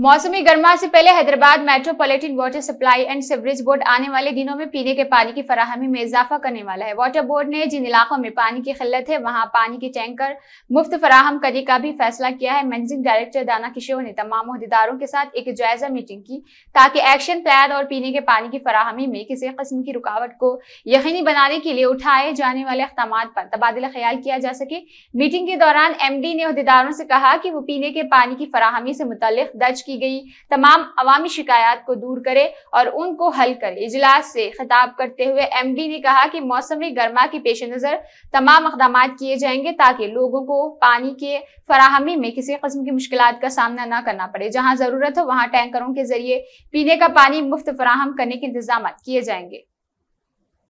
मौसमी गर्मा से पहले Hyderabad metropolitan water supply and sewerage board आने वाले दिनों में पीने के पानी की फराहमी में इजाफा करने वाला है वाटर बोर्ड ने जिन इलाकों में पानी की किल्लत है वहां पानी के टैंकर मुफ्त फराहम करने का भी फैसला किया है मैनेजिंग डायरेक्टर दाना किशोर ने तमाम अहदेदारों के साथ एक जायजा मीटिंग की ताकि एक्शन प्लान और पीने के पानी की फराहमी में किसी कस्म की रुकावट को यकीनी बनाने के लिए उठाए जाने वाले इकदाम पर तबादला ख्याल किया जा सके मीटिंग के दौरान एम डी ने अहदेदारों से कहा कि वो पीने के पानी की फराहमी से मुतल दर्ज की गई तमाम अवामी शिकायत को दूर करे और उनको हल करे इजलास से खिताब करते हुए एम डी ने कहा कि मौसम गर्मा के पेश नज़र तमाम इकदाम किए जाएंगे ताकि लोगों को पानी के फराहमी में किसी कस्म की मुश्किल का सामना न करना पड़े जहाँ जरूरत हो वहाँ टैंकरों के जरिए पीने का पानी मुफ्त फराहम करने के इंतजाम किए जाएंगे